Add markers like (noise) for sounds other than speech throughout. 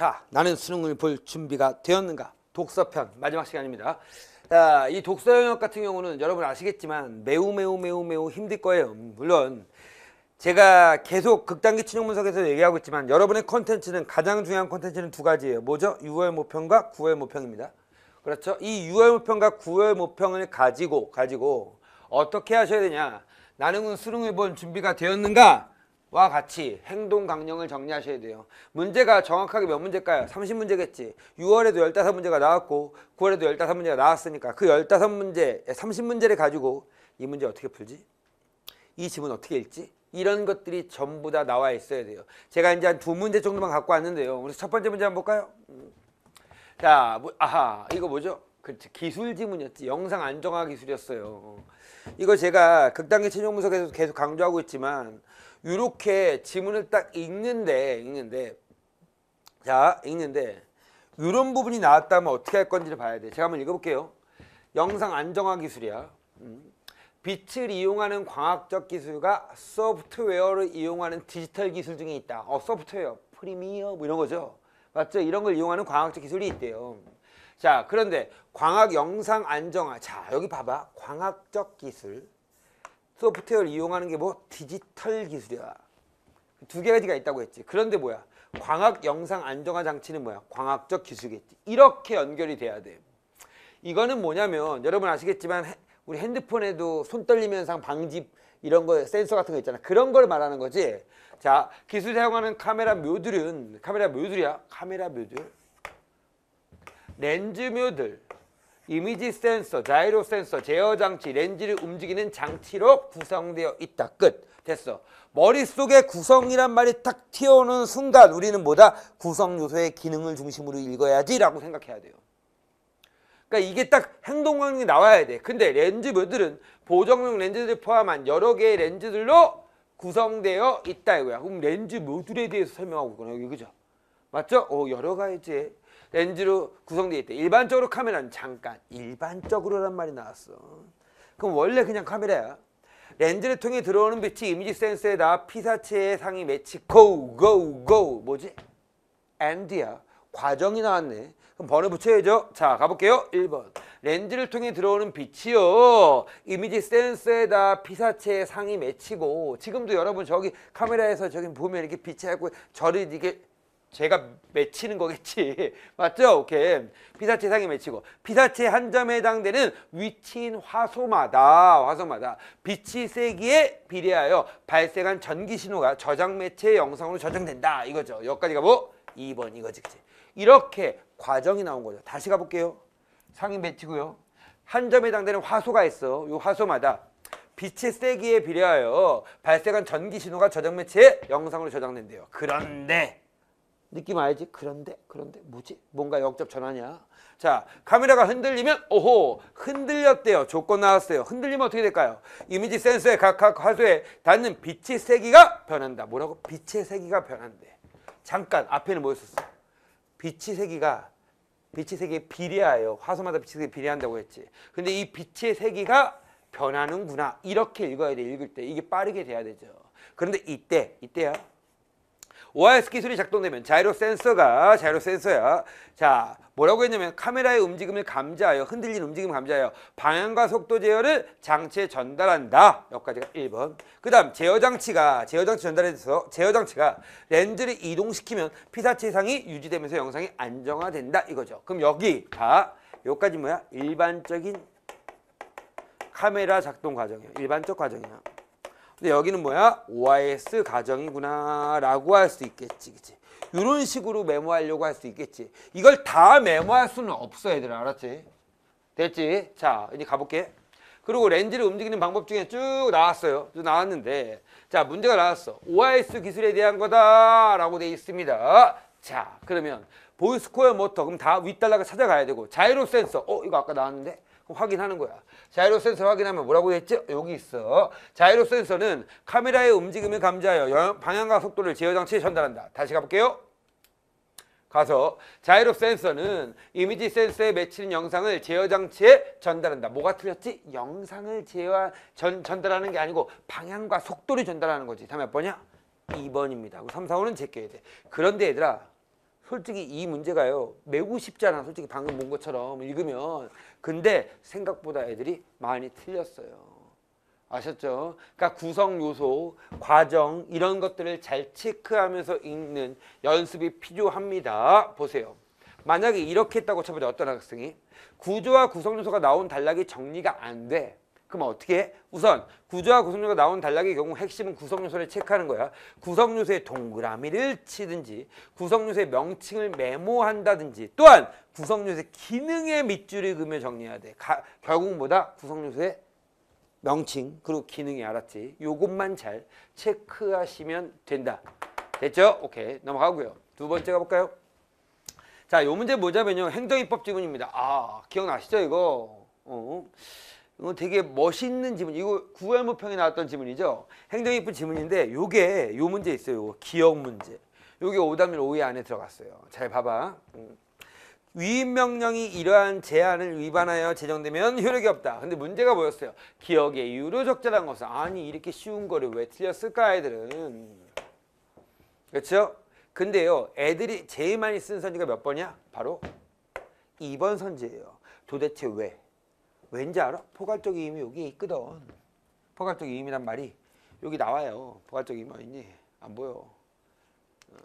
자, 나는 수능을 볼 준비가 되었는가? 독서편 마지막 시간입니다. 자, 이 독서 영역 같은 경우는 여러분 아시겠지만 매우 매우 매우 매우 힘들 거예요. 물론 제가 계속 극단기 친용 분석에서 얘기하고 있지만 여러분의 컨텐츠는 가장 중요한 컨텐츠는 두 가지예요. 뭐죠? 6월 모평과 9월 모평입니다. 그렇죠? 이 6월 모평과 9월 모평을 가지고 가지고 어떻게 하셔야 되냐? 나는 수능을 본 준비가 되었는가? 와 같이 행동 강령을 정리하셔야 돼요. 문제가 정확하게 몇 문제일까요? 30문제겠지. 6월에도 15문제가 나왔고 9월에도 15문제가 나왔으니까 그 15문제, 30문제를 가지고 이 문제 어떻게 풀지? 이 지문 어떻게 읽지? 이런 것들이 전부 다 나와 있어야 돼요. 제가 이제 한 두 문제 정도만 갖고 왔는데요. 우리 첫 번째 문제 한번 볼까요? 음. 자, 뭐, 아하, 이거 뭐죠? 그렇지, 기술 지문이었지. 영상 안정화 기술이었어요. 이거 제가 극단계 최종 분석에서 계속 강조하고 있지만 이렇게 지문을 딱 읽는데 읽는데 자 읽는데 이런 부분이 나왔다면 어떻게 할 건지를 봐야 돼. 제가 한번 읽어볼게요. 영상 안정화 기술이야. 음. 빛을 이용하는 광학적 기술과 소프트웨어를 이용하는 디지털 기술 중에 있다. 어, 소프트웨어, 프리미어 뭐 이런 거죠. 맞죠? 이런 걸 이용하는 광학적 기술이 있대요. 자, 그런데 광학 영상 안정화. 자, 여기 봐봐. 광학적 기술. 소프트웨어를 이용하는 게 뭐 디지털 기술이야. 두 가지가 있다고 했지. 그런데 뭐야? 광학 영상 안정화 장치는 뭐야? 광학적 기술이겠지. 이렇게 연결이 돼야 돼. 이거는 뭐냐면 여러분 아시겠지만 우리 핸드폰에도 손 떨림 현상 방지 이런 거 센서 같은 거 있잖아. 그런 걸 말하는 거지. 자, 기술 사용하는 카메라 묘들은 카메라 묘들이야. 카메라 묘들. 렌즈 묘들. 이미지 센서, 자이로 센서, 제어 장치, 렌즈를 움직이는 장치로 구성되어 있다. 끝. 됐어. 머릿속에 구성이란 말이 탁 튀어오는 순간 우리는 뭐다? 구성 요소의 기능을 중심으로 읽어야지라고 생각해야 돼요. 그러니까 이게 딱 행동광이 나와야 돼. 근데 렌즈들은 보정용 렌즈들 포함한 여러 개의 렌즈들로 구성되어 있다 이거야. 그럼 렌즈 모듈에 대해서 설명하고 있구나. 여기 그죠? 맞죠? 어, 여러 가지의 렌즈로 구성되어 있대. 일반적으로 카메라는 잠깐 일반적으로란 말이 나왔어. 그럼 원래 그냥 카메라야. 렌즈를 통해 들어오는 빛이 이미지 센서에다 피사체의 상이 매치 고우 g 우 g 우 뭐지? 엔디야 과정이 나왔네. 그럼 번호 붙여야죠. 자 가볼게요. 1번 렌즈를 통해 들어오는 빛이요. 이미지 센서에다 피사체의 상이 맺히고 지금도 여러분 저기 카메라에서 저기 보면 이렇게 빛이 하고 저를 이게 렇 제가 맺히는 거겠지. (laughs) 맞죠? 오케이. 피사체 상에 맺히고 피사체 한 점에 해당되는 위치인 화소마다 화소마다 빛이 세기에 비례하여 발생한 전기 신호가 저장 매체의 영상으로 저장된다. 이거죠. 여기까지가 뭐? 2번 이거지. 그치? 이렇게 과정이 나온 거죠. 다시 가볼게요. 상이 맺히고요. 한 점에 해당되는 화소가 있어. 이 화소마다 빛의 세기에 비례하여 발생한 전기 신호가 저장 매체의 영상으로 저장된대요. 그런데 느낌 알지? 그런데 그런데 뭐지? 뭔가 역접 전환이야. 자 카메라가 흔들리면 오호 흔들렸대요. 조건 나왔어요. 흔들리면 어떻게 될까요? 이미지 센서의 각각 화소에 닿는 빛의 세기가 변한다. 뭐라고? 빛의 세기가 변한대. 잠깐 앞에는 뭐였었어? 빛의 세기가 빛의 세기에 비례하여 화소마다 빛의 세기에 비례한다고 했지. 근데 이 빛의 세기가 변하는구나. 이렇게 읽어야 돼. 읽을 때 이게 빠르게 돼야 되죠. 그런데 이때 이때야. OIS 기술이 작동되면 자이로 센서가 자이로 센서야. 자, 뭐라고 했냐면 카메라의 움직임을 감지하여 흔들린 움직임을 감지하여 방향과 속도 제어를 장치에 전달한다. 여기까지가 1번. 그다음 제어 장치가 제어 장치 전달해서 제어 장치가 렌즈를 이동시키면 피사체 상이 유지되면서 영상이 안정화된다 이거죠. 그럼 여기 다 여기까지 뭐야? 일반적인 카메라 작동 과정이야. 일반적 과정이야. 근데 여기는 뭐야? OIS 가정이구나 라고 할 수 있겠지. 그치? 이런 식으로 메모하려고 할 수 있겠지. 이걸 다 메모할 수는 없어 얘들아 알았지? 됐지? 자 이제 가볼게. 그리고 렌즈를 움직이는 방법 중에 쭉 나왔어요. 쭉 나왔는데 자 문제가 나왔어. OIS 기술에 대한 거다 라고 돼 있습니다. 자 그러면 보이스코어 모터 그럼 다윗달락을 찾아가야 되고 자이로 센서 어 이거 아까 나왔는데 확인하는 거야. 자이로 센서 확인하면 뭐라고 했죠? 여기 있어. 자이로 센서는 카메라의 움직임을 감지하여 방향과 속도를 제어 장치에 전달한다. 다시 가볼게요. 가서 자이로 센서는 이미지 센서에 맺히는 영상을 제어 장치에 전달한다. 뭐가 틀렸지? 영상을 제어 전, 전달하는 게 아니고 방향과 속도를 전달하는 거지. 다음 몇 번이야? 2번입니다. 3, 4, 5는 제껴야 돼. 그런데 얘들아 솔직히 이 문제가요 매우 쉽잖아 솔직히 방금 본 것처럼 읽으면 근데 생각보다 애들이 많이 틀렸어요 아셨죠? 그러니까 구성 요소, 과정 이런 것들을 잘 체크하면서 읽는 연습이 필요합니다 보세요 만약에 이렇게 했다고 쳐보자 어떤 학생이 구조와 구성 요소가 나온 단락이 정리가 안돼 그럼 어떻게 해? 우선 구조와 구성요소가 나온 단락의 경우 핵심은 구성요소를 체크하는 거야. 구성요소의 동그라미를 치든지 구성요소의 명칭을 메모한다든지 또한 구성요소의 기능의 밑줄을 그으며 정리해야 돼. 가, 결국 뭐다? 구성요소의 명칭 그리고 기능이 알았지. 요것만 잘 체크하시면 된다. 됐죠? 오케이 넘어가고요. 두 번째 가볼까요? 자, 요 문제 뭐냐면요. 행정입법 지문입니다. 아, 기억나시죠 이거? 어. 이거 어, 되게 멋있는 지문. 이거 구월무평에 나왔던 지문이죠. 행정이 쁜 지문인데 요게 요 문제 있어요. 요거 기억 문제. 요게 오답률 오위 안에 들어갔어요. 잘 봐봐. 음. 위임명령이 이러한 제한을 위반하여 제정되면 효력이 없다. 근데 문제가 뭐였어요? 기억의 유료 적절한 것은 아니 이렇게 쉬운 거를 왜 틀렸을까 애들은. 그렇죠? 근데요 애들이 제일 많이 쓴 선지가 몇 번이야? 바로 2번 선지예요. 도대체 왜? 왠지 알아? 포괄적 이임 여기 있거든. 포괄적 이임란 말이 여기 나와요. 포괄적 이임 어딨니? 안 보여. 어,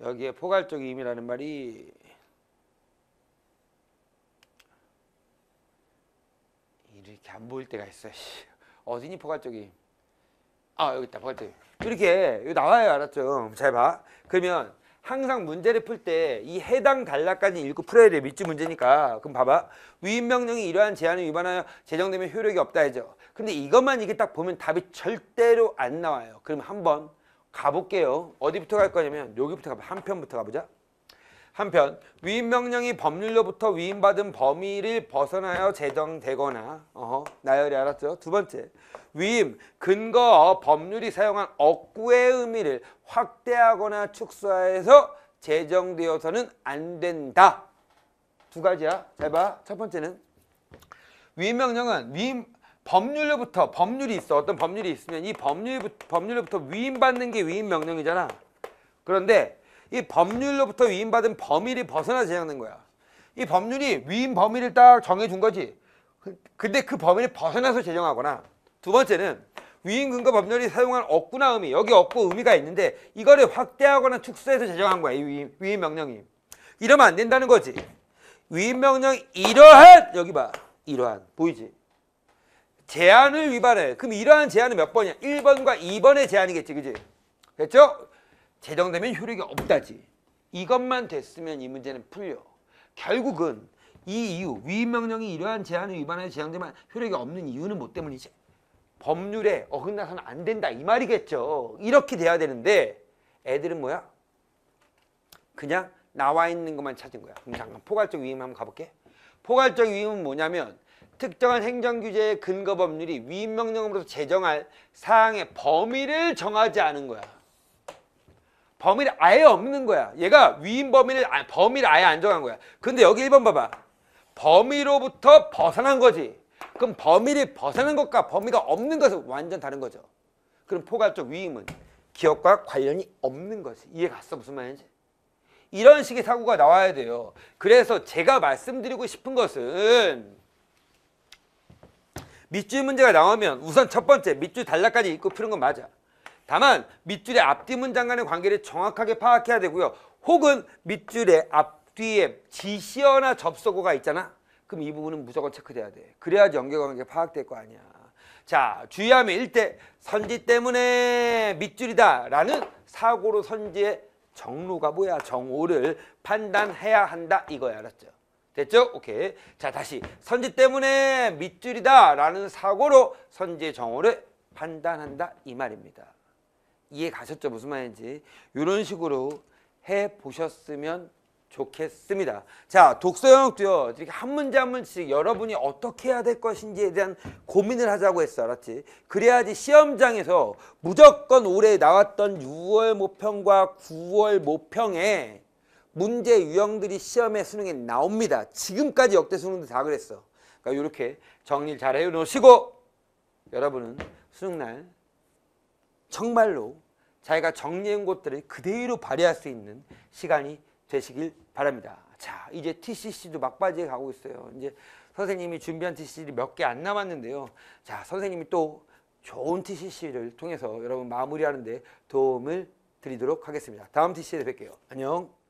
여기에 포괄적 이임라는 말이 이렇게 안 보일 때가 있어. 어디니 포괄적 이임? 아 여기 있다 포괄적 이임. 이렇게 여기 나와요. 알았죠? 잘 봐. 그러면 항상 문제를 풀 때 이 해당 단락까지 읽고 풀어야 돼. 밑줄 문제니까. 그럼 봐봐. 위임명령이 이러한 제한을 위반하여 제정되면 효력이 없다 해죠. 근데 이것만 이게 딱 보면 답이 절대로 안 나와요. 그럼 한번 가볼게요. 어디부터 갈 거냐면 여기부터 가봐. 한편부터 가보자. 한편 위임명령이 법률로부터 위임받은 범위를 벗어나여 제정되거나 어허, 나열이 알았죠? 두 번째 위임, 근거, 법률이 사용한 억구의 의미를 확대하거나 축소해서 제정되어서는 안 된다. 두 가지야. 잘 봐. 첫 번째는 위임명령은 위임 법률로부터 법률이 있어. 어떤 법률이 있으면 이 법률, 법률로부터 위임받는 게 위임명령이잖아. 그런데 이 법률로부터 위임받은 범위를 벗어나 제정된 거야. 이 법률이 위임 범위를 딱 정해준 거지. 그, 근데 그 범위를 벗어나서 제정하거나 두 번째는 위인근거 법률이 사용한 억구나 의미 여기 억구 의미가 있는데 이거를 확대하거나 특수해서 제정한 거야 이 위임, 위임 명령이 이러면 안 된다는 거지 위임 명령 이러한 여기 봐 이러한 보이지 제한을 위반해 그럼 이러한 제한은 몇 번이야 1번과 2번의 제한이겠지 그지 됐죠 제정되면 효력이 없다지 이것만 됐으면 이 문제는 풀려 결국은 이 이유 위임명령이 이러한 제한을 위반해 제정되면 효력이 없는 이유는 뭐 때문이지 법률에 어긋나서는 안 된다 이 말이겠죠. 이렇게 돼야 되는데 애들은 뭐야? 그냥 나와 있는 것만 찾은 거야. 그럼 잠깐 포괄적 위임 한번 가볼게. 포괄적 위임은 뭐냐면 특정한 행정규제의 근거 법률이 위임명령으로 제정할 사항의 범위를 정하지 않은 거야. 범위를 아예 없는 거야. 얘가 위임 범위를 아, 범위를 아예 안 정한 거야. 근데 여기 1번 봐봐. 범위로부터 벗어난 거지. 그럼 범위를 벗어난 것과 범위가 없는 것은 완전 다른 거죠. 그럼 포괄적 위임은 기업과 관련이 없는 것이 이해갔어 무슨 말인지? 이런 식의 사고가 나와야 돼요. 그래서 제가 말씀드리고 싶은 것은 밑줄 문제가 나오면 우선 첫 번째 밑줄 단락까지 읽고 푸는 건 맞아. 다만 밑줄의 앞뒤 문장 간의 관계를 정확하게 파악해야 되고요. 혹은 밑줄의 앞뒤에 지시어나 접속어가 있잖아. 그럼 이 부분은 무조건 체크돼야 돼. 그래야지 연결관계 파악될 거 아니야. 자, 주의하면 일대 선지 때문에 밑줄이다 라는 사고로 선지의 정로가 뭐야? 정오를 판단해야 한다 이거야. 알았죠? 됐죠? 오케이. 자, 다시 선지 때문에 밑줄이다 라는 사고로 선지의 정오를 판단한다 이 말입니다. 이해 가셨죠? 무슨 말인지. 이런 식으로 해보셨으면 좋겠습니다. 자, 독서 영역도요. 이렇게 한 문제 한 문제씩 여러분이 어떻게 해야 될 것인지에 대한 고민을 하자고 했어. 알았지? 그래야지 시험장에서 무조건 올해 나왔던 6월 모평과 9월 모평에 문제 유형들이 시험에 수능에 나옵니다. 지금까지 역대 수능도 다 그랬어. 그러니까 이렇게 정리를 잘 해놓으시고 여러분은 수능날 정말로 자기가 정리한 것들을 그대로 발휘할 수 있는 시간이 되시길 바랍니다. 자, 이제 TCC도 막바지에 가고 있어요. 이제 선생님이 준비한 TCC 몇 개 안 남았는데요. 자, 선생님이 또 좋은 TCC를 통해서 여러분 마무리하는데 도움을 드리도록 하겠습니다. 다음 TCC에서 뵐게요. 안녕.